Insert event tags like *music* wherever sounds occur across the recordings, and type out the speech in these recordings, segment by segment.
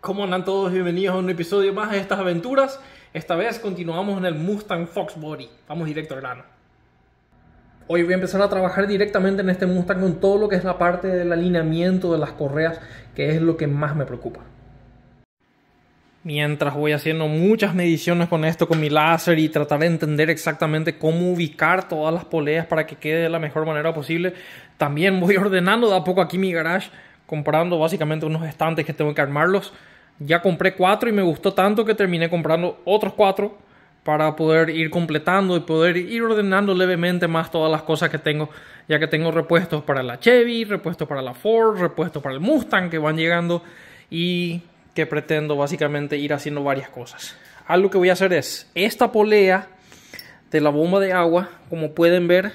¿Cómo andan todos? Bienvenidos a un episodio más de estas aventuras. Esta vez continuamos en el Mustang Fox Body. Vamos directo al grano. Hoy voy a empezar a trabajar directamente en este Mustang con todo lo que es la parte del alineamiento de las correas, que es lo que más me preocupa. Mientras voy haciendo muchas mediciones con esto, con mi láser y tratar de entender exactamente cómo ubicar todas las poleas para que quede de la mejor manera posible, también voy *laughs* ordenando de a poco aquí mi garage comprando básicamente unos estantes que tengo que armarlos. Ya compré cuatro y me gustó tanto que terminé comprando otros cuatro para poder ir completando y poder ir ordenando levemente más todas las cosas que tengo, ya que tengo repuestos para la Chevy, repuestos para la Ford, repuestos para el Mustang que van llegando y que pretendo básicamente ir haciendo varias cosas. Algo que voy a hacer es esta polea de la bomba de agua, como pueden ver,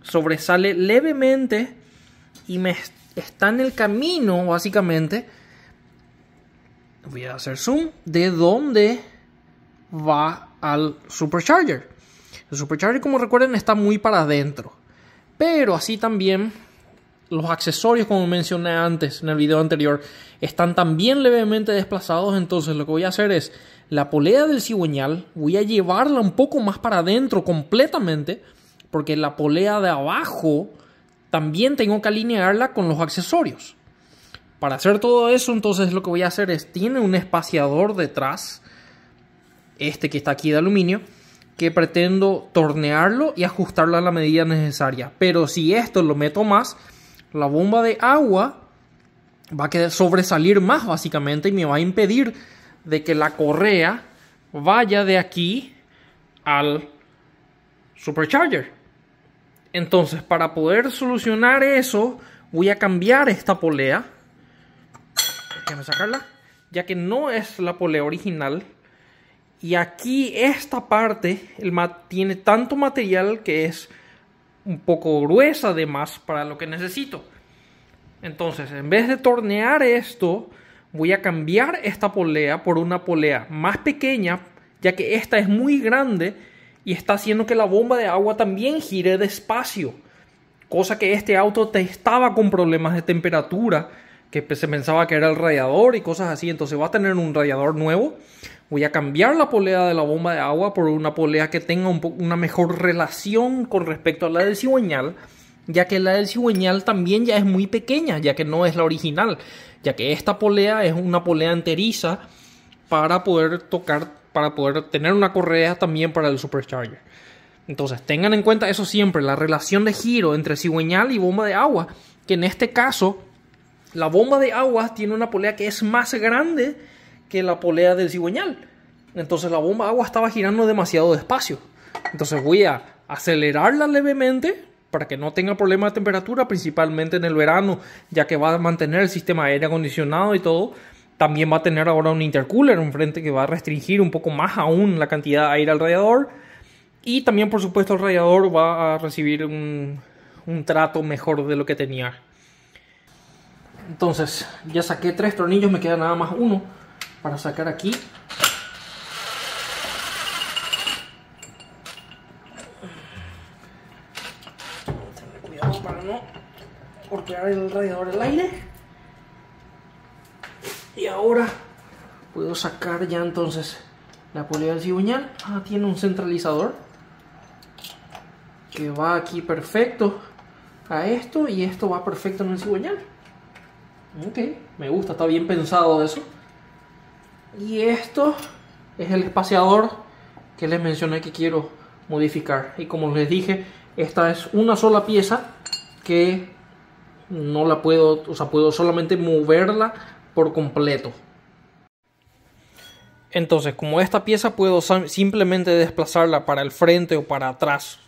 sobresale levemente y me está en el camino, básicamente. Voy a hacer zoom. De dónde va al supercharger. El supercharger, como recuerden, está muy para adentro. Pero así también los accesorios, como mencioné antes en el video anterior, están también levemente desplazados. Entonces lo que voy a hacer es la polea del cigüeñal, voy a llevarla un poco más para adentro completamente, porque la polea de abajo también tengo que alinearla con los accesorios. Para hacer todo eso, entonces lo que voy a hacer es, tiene un espaciador detrás, este que está aquí de aluminio, que pretendo tornearlo y ajustarlo a la medida necesaria. Pero si esto lo meto más, la bomba de agua va a quedar, sobresalir más básicamente y me va a impedir de que la correa vaya de aquí al supercharger. Entonces, para poder solucionar eso, voy a cambiar esta polea. sacarla. Ya que no es la polea original. Y aquí esta parte el tiene tanto material que es un poco gruesa además para lo que necesito. Entonces, en vez de tornear esto, voy a cambiar esta polea por una polea más pequeña, ya que esta es muy grande y está haciendo que la bomba de agua también gire despacio. Cosa que este auto te estaba con problemas de temperatura, que se pensaba que era el radiador y cosas así. Entonces va a tener un radiador nuevo. Voy a cambiar la polea de la bomba de agua por una polea que tenga una mejor relación con respecto a la del cigüeñal ya que la del cigüeñal también ya es muy pequeña, ya que no es la original, ya que esta polea es una polea enteriza para poder tocar para poder tener una correa también para el supercharger. Entonces, tengan en cuenta eso siempre, la relación de giro entre cigüeñal y bomba de agua, que en este caso, la bomba de agua tiene una polea que es más grande que la polea del cigüeñal. Entonces, la bomba de agua estaba girando demasiado despacio. Entonces, voy a acelerarla levemente para que no tenga problema de temperatura, principalmente en el verano, ya que va a mantener el sistema aire acondicionado y todo también va a tener ahora un intercooler frente que va a restringir un poco más aún la cantidad de aire al radiador. Y también, por supuesto, el radiador va a recibir un, trato mejor de lo que tenía. Entonces, ya saqué tres tornillos, me queda nada más uno para sacar aquí. Tener cuidado para no golpear el radiador del aire. sacar ya entonces la polea del cigüeñal. Ah, tiene un centralizador que va aquí perfecto a esto y esto va perfecto en el cigüeñal. Ok, me gusta, está bien pensado eso. Y esto es el espaciador que les mencioné que quiero modificar. Y como les dije, esta es una sola pieza que no la puedo, o sea, puedo solamente moverla por completo. Entonces, como esta pieza puedo simplemente desplazarla para el frente o para atrás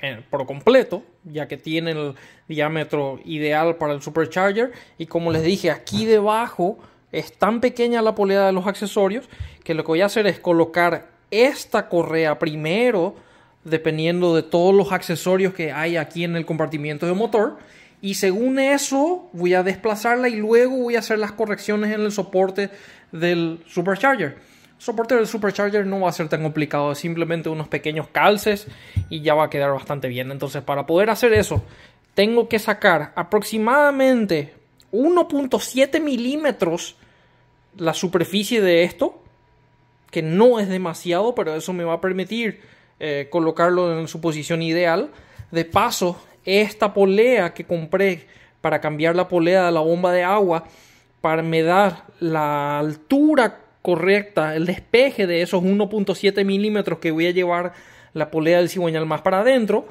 eh, por completo, ya que tiene el diámetro ideal para el supercharger. Y como les dije, aquí debajo es tan pequeña la polea de los accesorios que lo que voy a hacer es colocar esta correa primero, dependiendo de todos los accesorios que hay aquí en el compartimiento de motor. Y según eso, voy a desplazarla y luego voy a hacer las correcciones en el soporte del supercharger soporte del supercharger no va a ser tan complicado, simplemente unos pequeños calces y ya va a quedar bastante bien. Entonces, para poder hacer eso, tengo que sacar aproximadamente 1.7 milímetros la superficie de esto, que no es demasiado, pero eso me va a permitir eh, colocarlo en su posición ideal. De paso, esta polea que compré para cambiar la polea de la bomba de agua, para me dar la altura correcta, el despeje de esos 1.7 milímetros que voy a llevar la polea del cigüeñal más para adentro,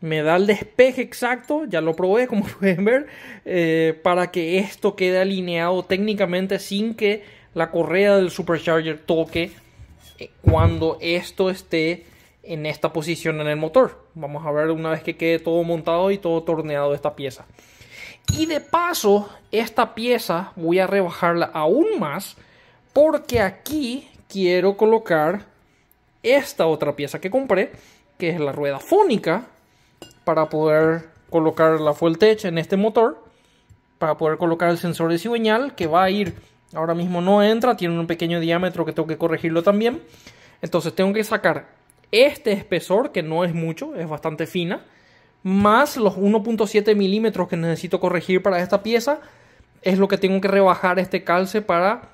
me da el despeje exacto, ya lo probé *laughs* como pueden ver, eh, para que esto quede alineado técnicamente sin que la correa del supercharger toque eh, cuando esto esté en esta posición en el motor. Vamos a ver una vez que quede todo montado y todo torneado esta pieza. Y de paso, esta pieza voy a rebajarla aún más porque aquí quiero colocar esta otra pieza que compré, que es la rueda fónica, para poder colocar la fuente en este motor, para poder colocar el sensor de cigüeñal que va a ir, ahora mismo no entra, tiene un pequeño diámetro que tengo que corregirlo también. Entonces tengo que sacar este espesor, que no es mucho, es bastante fina, más los 1.7 milímetros que necesito corregir para esta pieza, es lo que tengo que rebajar este calce para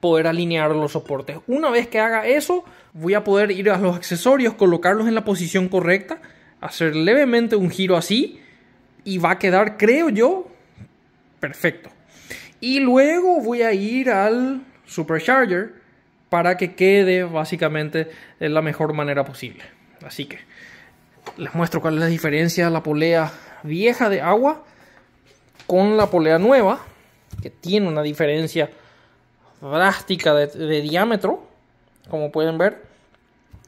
poder alinear los soportes. Una vez que haga eso, voy a poder ir a los accesorios, colocarlos en la posición correcta, hacer levemente un giro así y va a quedar, creo yo, perfecto. Y luego voy a ir al supercharger para que quede básicamente de la mejor manera posible. Así que les muestro cuál es la diferencia de la polea vieja de agua con la polea nueva, que tiene una diferencia drástica de, diámetro, como pueden ver.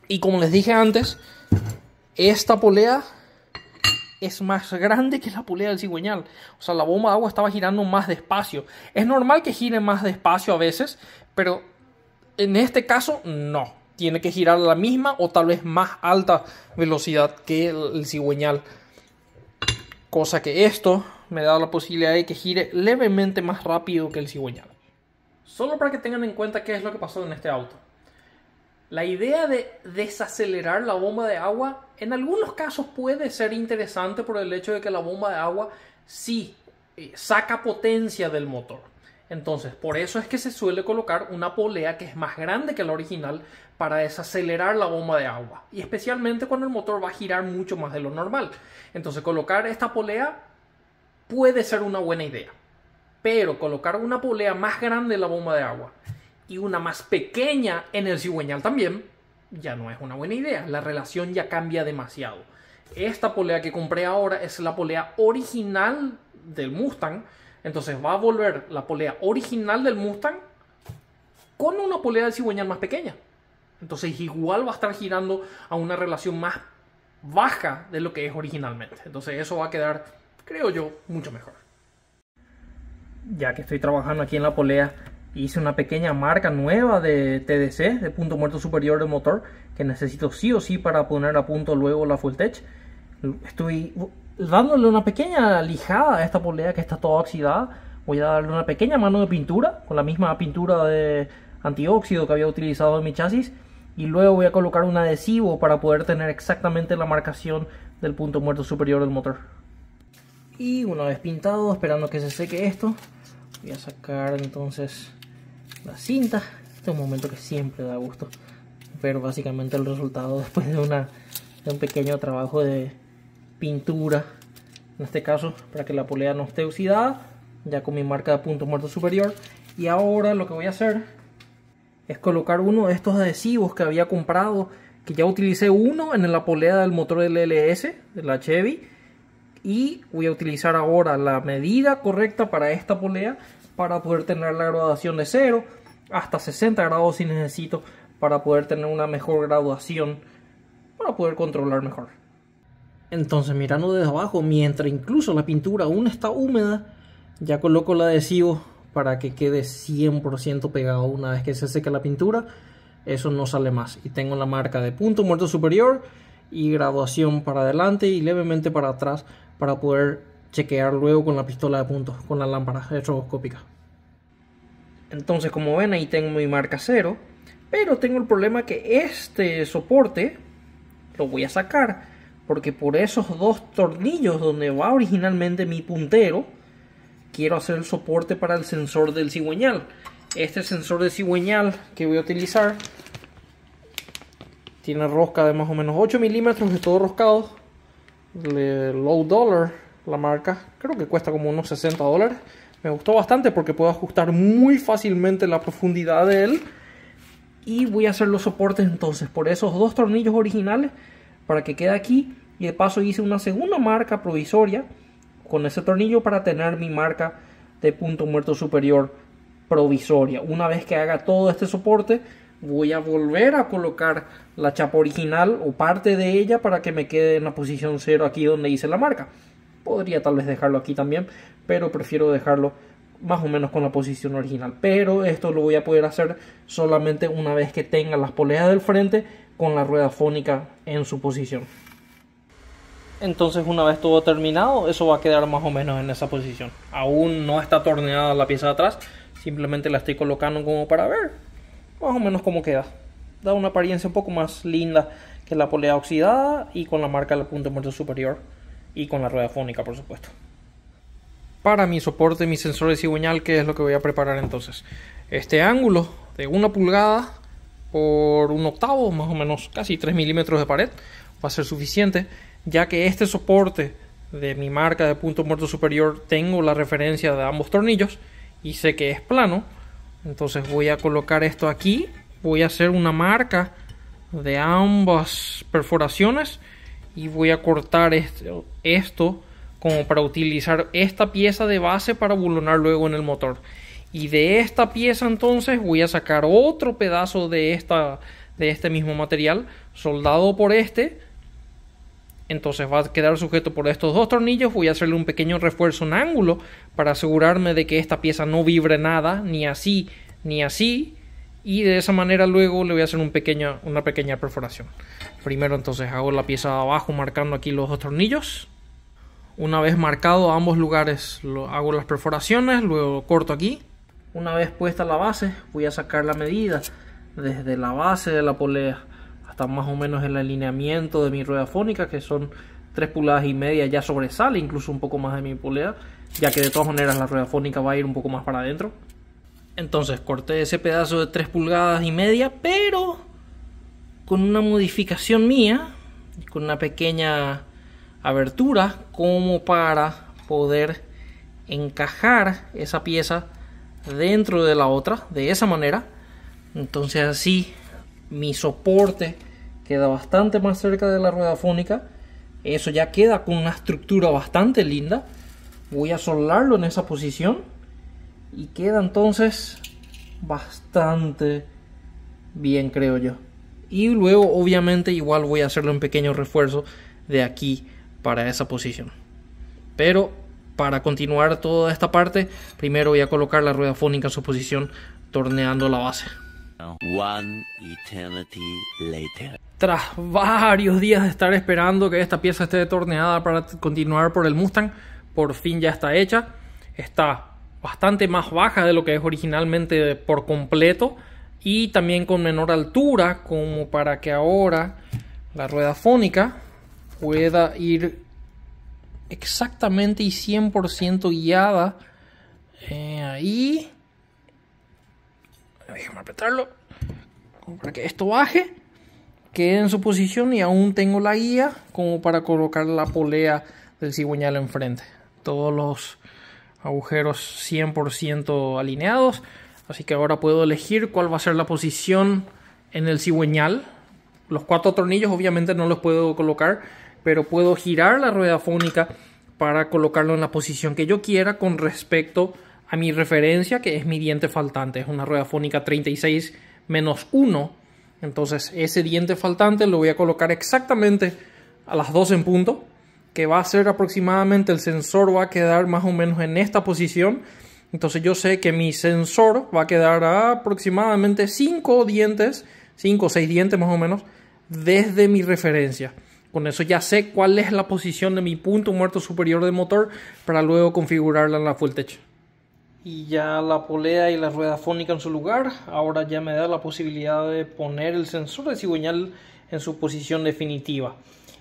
Y como les dije antes, esta polea es más grande que la polea del cigüeñal. O sea, la bomba de agua estaba girando más despacio. Es normal que gire más despacio a veces, pero en este caso no. Tiene que girar la misma o tal vez más alta velocidad que el, cigüeñal. Cosa que esto me da la posibilidad de que gire levemente más rápido que el cigüeñal. Solo para que tengan en cuenta qué es lo que pasó en este auto. La idea de desacelerar la bomba de agua en algunos casos puede ser interesante por el hecho de que la bomba de agua sí eh, saca potencia del motor. Entonces, por eso es que se suele colocar una polea que es más grande que la original para desacelerar la bomba de agua. Y especialmente cuando el motor va a girar mucho más de lo normal. Entonces, colocar esta polea puede ser una buena idea pero colocar una polea más grande en la bomba de agua y una más pequeña en el cigüeñal también, ya no es una buena idea. La relación ya cambia demasiado. Esta polea que compré ahora es la polea original del Mustang. Entonces va a volver la polea original del Mustang con una polea de cigüeñal más pequeña. Entonces igual va a estar girando a una relación más baja de lo que es originalmente. Entonces eso va a quedar, creo yo, mucho mejor ya que estoy trabajando aquí en la polea, hice una pequeña marca nueva de TDC, de punto muerto superior del motor, que necesito sí o sí para poner a punto luego la full tech. Estoy uh, dándole una pequeña lijada a esta polea que está toda oxidada. Voy a darle una pequeña mano de pintura, con la misma pintura de antióxido que había utilizado en mi chasis. Y luego voy a colocar un adhesivo para poder tener exactamente la marcación del punto muerto superior del motor. Y una vez pintado, esperando que se seque esto, voy a sacar entonces la cinta. Este es un momento que siempre da gusto ver básicamente el resultado *laughs* después de, una, de un pequeño trabajo de pintura. En este caso, para que la polea no esté oxidada, ya con mi marca de punto muerto superior. Y ahora lo que voy a hacer es colocar uno de estos adhesivos que había comprado, que ya utilicé uno en la polea del motor del LS, de la Chevy y voy a utilizar ahora la medida correcta para esta polea para poder tener la graduación de 0 hasta 60 grados si necesito para poder tener una mejor graduación para poder controlar mejor entonces mirando desde abajo mientras incluso la pintura aún está húmeda ya coloco el adhesivo para que quede 100% pegado una vez que se seca la pintura eso no sale más y tengo la marca de punto muerto superior y graduación para adelante y levemente para atrás para poder chequear luego con la pistola de puntos, con la lámpara estroboscópica. Entonces, como ven, ahí tengo mi marca cero, pero tengo el problema que este soporte lo voy a sacar, porque por esos dos tornillos donde va originalmente mi puntero, quiero hacer el soporte para el sensor del cigüeñal. Este sensor de cigüeñal que voy a utilizar tiene rosca de más o menos 8 milímetros, de todo roscado low dollar, la marca, creo que cuesta como unos 60 dólares. Me gustó bastante porque puedo ajustar muy fácilmente la profundidad de él. Y voy a hacer los soportes entonces por esos dos tornillos originales para que quede aquí. Y de paso hice una segunda marca provisoria con ese tornillo para tener mi marca de punto muerto superior provisoria. Una vez que haga todo este soporte, voy a volver a colocar la chapa original o parte de ella para que me quede en la posición 0 aquí donde hice la marca. Podría tal vez dejarlo aquí también, pero prefiero dejarlo más o menos con la posición original. Pero esto lo voy a poder hacer solamente una vez que tenga las poleas del frente con la rueda fónica en su posición. Entonces una vez todo terminado, eso va a quedar más o menos en esa posición. Aún no está torneada la pieza de atrás, simplemente la estoy colocando como para ver más o menos como queda. Da una apariencia un poco más linda que la polea oxidada y con la marca del punto muerto superior y con la rueda fónica, por supuesto. Para mi soporte, mi sensor de cigüeñal, ¿qué es lo que voy a preparar entonces? Este ángulo de una pulgada por un octavo, más o menos casi 3 milímetros de pared, va a ser suficiente, ya que este soporte de mi marca de punto muerto superior tengo la referencia de ambos tornillos y sé que es plano entonces voy a colocar esto aquí. Voy a hacer una marca de ambas perforaciones. Y voy a cortar esto, esto como para utilizar esta pieza de base para bulonar luego en el motor. Y de esta pieza entonces voy a sacar otro pedazo de, esta, de este mismo material soldado por este entonces va a quedar sujeto por estos dos tornillos. Voy a hacerle un pequeño refuerzo en ángulo para asegurarme de que esta pieza no vibre nada, ni así, ni así. Y de esa manera luego le voy a hacer una pequeña perforación. Primero entonces hago la pieza de abajo marcando aquí los dos tornillos. Una vez marcado ambos lugares hago las perforaciones, luego corto aquí. Una vez puesta la base voy a sacar la medida desde la base de la polea hasta más o menos el alineamiento de mi rueda fónica, que son 3 pulgadas y media, ya sobresale incluso un poco más de mi polea. ya que de todas maneras la rueda fónica va a ir un poco más para adentro. Entonces corté ese pedazo de 3 pulgadas y media, pero con una modificación mía, con una pequeña abertura, como para poder encajar esa pieza dentro de la otra, de esa manera. Entonces así mi soporte queda bastante más cerca de la rueda fónica. Eso ya queda con una estructura bastante linda. Voy a solarlo en esa posición. Y queda entonces bastante bien, creo yo. Y luego, obviamente, igual voy a hacerle un pequeño refuerzo de aquí para esa posición. Pero para continuar toda esta parte, primero voy a colocar la rueda fónica en su posición, torneando la base. One eternity later. Tras varios días de estar esperando que esta pieza esté torneada para continuar por el Mustang, por fin ya está hecha. Está bastante más baja de lo que es originalmente por completo y también con menor altura, como para que ahora la rueda fónica pueda ir exactamente y 100% guiada eh, ahí déjame apretarlo, para que esto baje, quede en su posición y aún tengo la guía como para colocar la polea del cigüeñal enfrente. Todos los agujeros 100% alineados, así que ahora puedo elegir cuál va a ser la posición en el cigüeñal. Los cuatro tornillos obviamente no los puedo colocar, pero puedo girar la rueda fónica para colocarlo en la posición que yo quiera con respecto a a mi referencia, que es mi diente faltante. Es una rueda fónica 36 menos 1. Entonces ese diente faltante lo voy a colocar exactamente a las 2 en punto, que va a ser aproximadamente el sensor va a quedar más o menos en esta posición. Entonces yo sé que mi sensor va a quedar aproximadamente 5 dientes, 5 o 6 dientes más o menos, desde mi referencia. Con eso ya sé cuál es la posición de mi punto muerto superior de motor para luego configurarla en la full y ya la polea y la rueda fónica en su lugar. Ahora ya me da la posibilidad de poner el sensor de cigüeñal en su posición definitiva.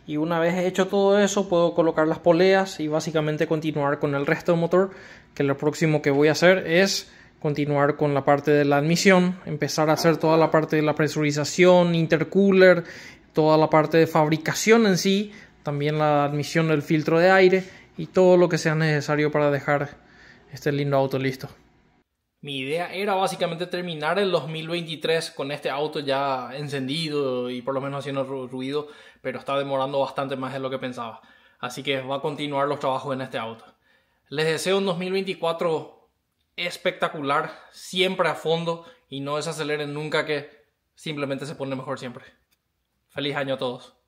Y una vez hecho todo eso, puedo colocar las poleas y básicamente continuar con el resto del motor, que lo próximo que voy a hacer es continuar con la parte de la admisión, empezar a hacer toda la parte de la presurización, intercooler, toda la parte de fabricación en sí, también la admisión del filtro de aire y todo lo que sea necesario para dejar este lindo auto listo. Mi idea era básicamente terminar el 2023 con este auto ya encendido y por lo menos haciendo ruido, pero está demorando bastante más de lo que pensaba. Así que va a continuar los trabajos en este auto. Les deseo un 2024 espectacular, siempre a fondo y no desaceleren nunca que simplemente se pone mejor siempre. Feliz año a todos.